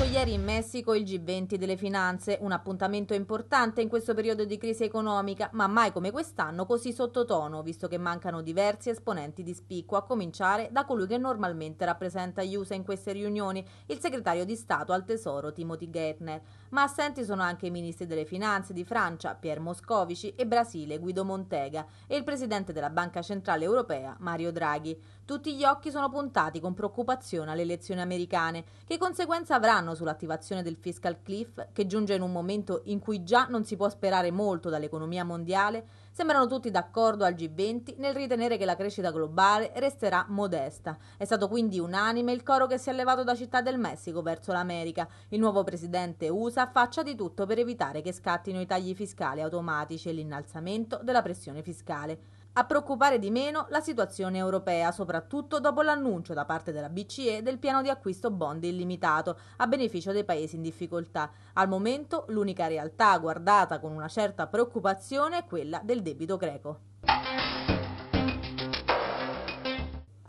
Ecco ieri in Messico il G20 delle finanze, un appuntamento importante in questo periodo di crisi economica, ma mai come quest'anno così sottotono, visto che mancano diversi esponenti di spicco, a cominciare da colui che normalmente rappresenta gli USA in queste riunioni, il segretario di Stato al Tesoro Timothy Gettner. Ma assenti sono anche i ministri delle finanze di Francia, Pier Moscovici, e Brasile, Guido Montega, e il presidente della Banca Centrale Europea, Mario Draghi. Tutti gli occhi sono puntati con preoccupazione alle elezioni americane. Che conseguenze avranno sull'attivazione del fiscal cliff, che giunge in un momento in cui già non si può sperare molto dall'economia mondiale? Sembrano tutti d'accordo al G20 nel ritenere che la crescita globale resterà modesta. È stato quindi unanime il coro che si è levato da Città del Messico verso l'America. Il nuovo presidente USA faccia di tutto per evitare che scattino i tagli fiscali automatici e l'innalzamento della pressione fiscale. A preoccupare di meno la situazione europea, soprattutto dopo l'annuncio da parte della BCE del piano di acquisto bond illimitato a beneficio dei paesi in difficoltà. Al momento l'unica realtà guardata con una certa preoccupazione è quella del debito greco.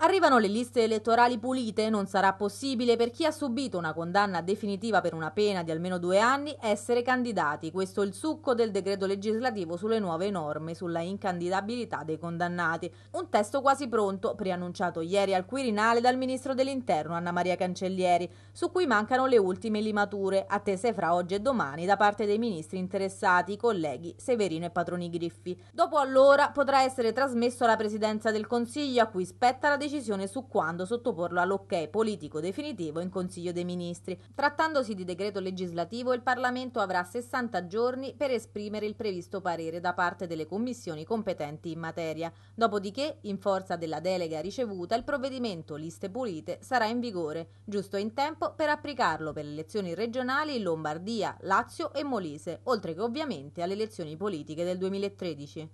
Arrivano le liste elettorali pulite, non sarà possibile per chi ha subito una condanna definitiva per una pena di almeno due anni essere candidati. Questo è il succo del decreto legislativo sulle nuove norme sulla incandidabilità dei condannati. Un testo quasi pronto, preannunciato ieri al Quirinale dal ministro dell'Interno Anna Maria Cancellieri, su cui mancano le ultime limature, attese fra oggi e domani da parte dei ministri interessati, colleghi Severino e Patroni Griffi. Dopo allora potrà essere trasmesso alla Presidenza del Consiglio a cui spetta la decisione decisione su quando sottoporlo all'ok politico definitivo in Consiglio dei Ministri. Trattandosi di decreto legislativo, il Parlamento avrà 60 giorni per esprimere il previsto parere da parte delle commissioni competenti in materia. Dopodiché, in forza della delega ricevuta, il provvedimento Liste Pulite sarà in vigore, giusto in tempo per applicarlo per le elezioni regionali in Lombardia, Lazio e Molise, oltre che ovviamente alle elezioni politiche del 2013.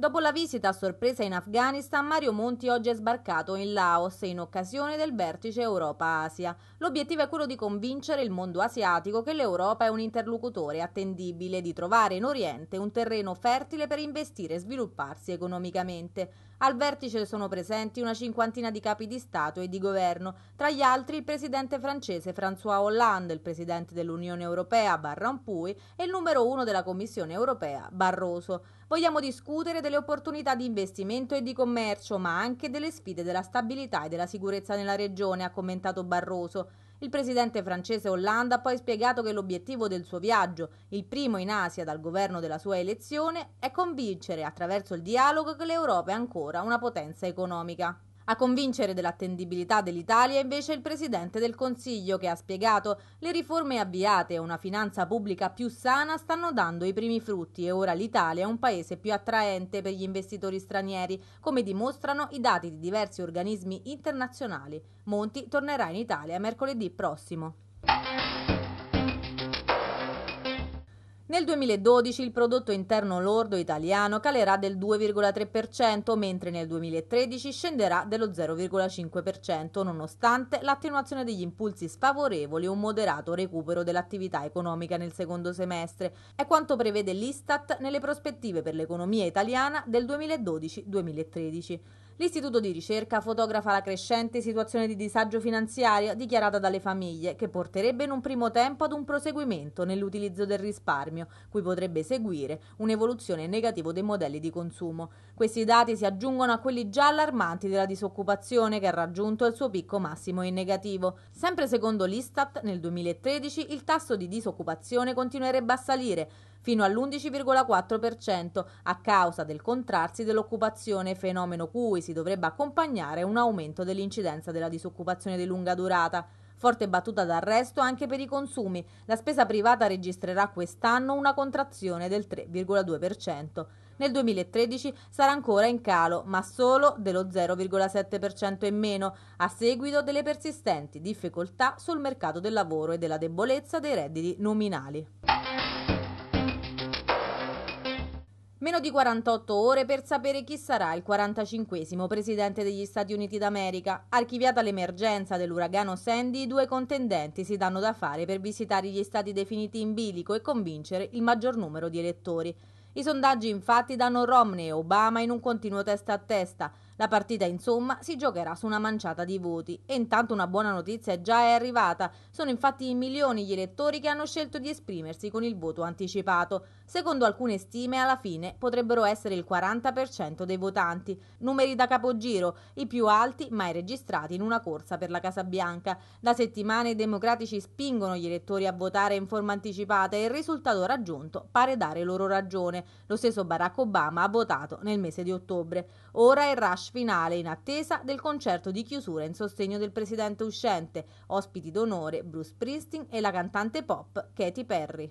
Dopo la visita a sorpresa in Afghanistan, Mario Monti oggi è sbarcato in Laos in occasione del vertice Europa-Asia. L'obiettivo è quello di convincere il mondo asiatico che l'Europa è un interlocutore attendibile, di trovare in Oriente un terreno fertile per investire e svilupparsi economicamente. Al vertice sono presenti una cinquantina di capi di Stato e di governo, tra gli altri il presidente francese François Hollande, il presidente dell'Unione Europea Barrampuy e il numero uno della Commissione Europea Barroso. Vogliamo discutere del delle opportunità di investimento e di commercio, ma anche delle sfide della stabilità e della sicurezza nella regione, ha commentato Barroso. Il presidente francese Hollande ha poi spiegato che l'obiettivo del suo viaggio, il primo in Asia dal governo della sua elezione, è convincere attraverso il dialogo che l'Europa è ancora una potenza economica. A convincere dell'attendibilità dell'Italia invece il Presidente del Consiglio che ha spiegato le riforme avviate e una finanza pubblica più sana stanno dando i primi frutti e ora l'Italia è un paese più attraente per gli investitori stranieri, come dimostrano i dati di diversi organismi internazionali. Monti tornerà in Italia mercoledì prossimo. Nel 2012 il prodotto interno lordo italiano calerà del 2,3%, mentre nel 2013 scenderà dello 0,5%, nonostante l'attenuazione degli impulsi sfavorevoli e un moderato recupero dell'attività economica nel secondo semestre. È quanto prevede l'Istat nelle prospettive per l'economia italiana del 2012-2013. L'istituto di ricerca fotografa la crescente situazione di disagio finanziario dichiarata dalle famiglie, che porterebbe in un primo tempo ad un proseguimento nell'utilizzo del risparmio risparmio, cui potrebbe seguire un'evoluzione negativa dei modelli di consumo. Questi dati si aggiungono a quelli già allarmanti della disoccupazione che ha raggiunto il suo picco massimo in negativo. Sempre secondo l'Istat, nel 2013 il tasso di disoccupazione continuerebbe a salire fino all'11,4% a causa del contrarsi dell'occupazione, fenomeno cui si dovrebbe accompagnare un aumento dell'incidenza della disoccupazione di lunga durata. Forte battuta d'arresto anche per i consumi. La spesa privata registrerà quest'anno una contrazione del 3,2%. Nel 2013 sarà ancora in calo, ma solo dello 0,7% in meno, a seguito delle persistenti difficoltà sul mercato del lavoro e della debolezza dei redditi nominali. Meno di 48 ore per sapere chi sarà il 45 presidente degli Stati Uniti d'America. Archiviata l'emergenza dell'uragano Sandy, i due contendenti si danno da fare per visitare gli stati definiti in bilico e convincere il maggior numero di elettori. I sondaggi infatti danno Romney e Obama in un continuo testa a testa. La partita insomma si giocherà su una manciata di voti e intanto una buona notizia già è arrivata. Sono infatti milioni gli elettori che hanno scelto di esprimersi con il voto anticipato. Secondo alcune stime alla fine potrebbero essere il 40% dei votanti, numeri da capogiro, i più alti mai registrati in una corsa per la Casa Bianca. Da settimane i democratici spingono gli elettori a votare in forma anticipata e il risultato raggiunto pare dare loro ragione. Lo stesso Barack Obama ha votato nel mese di ottobre. Ora è il rush finale in attesa del concerto di chiusura in sostegno del presidente uscente, ospiti d'onore Bruce Springsteen e la cantante pop Katy Perry.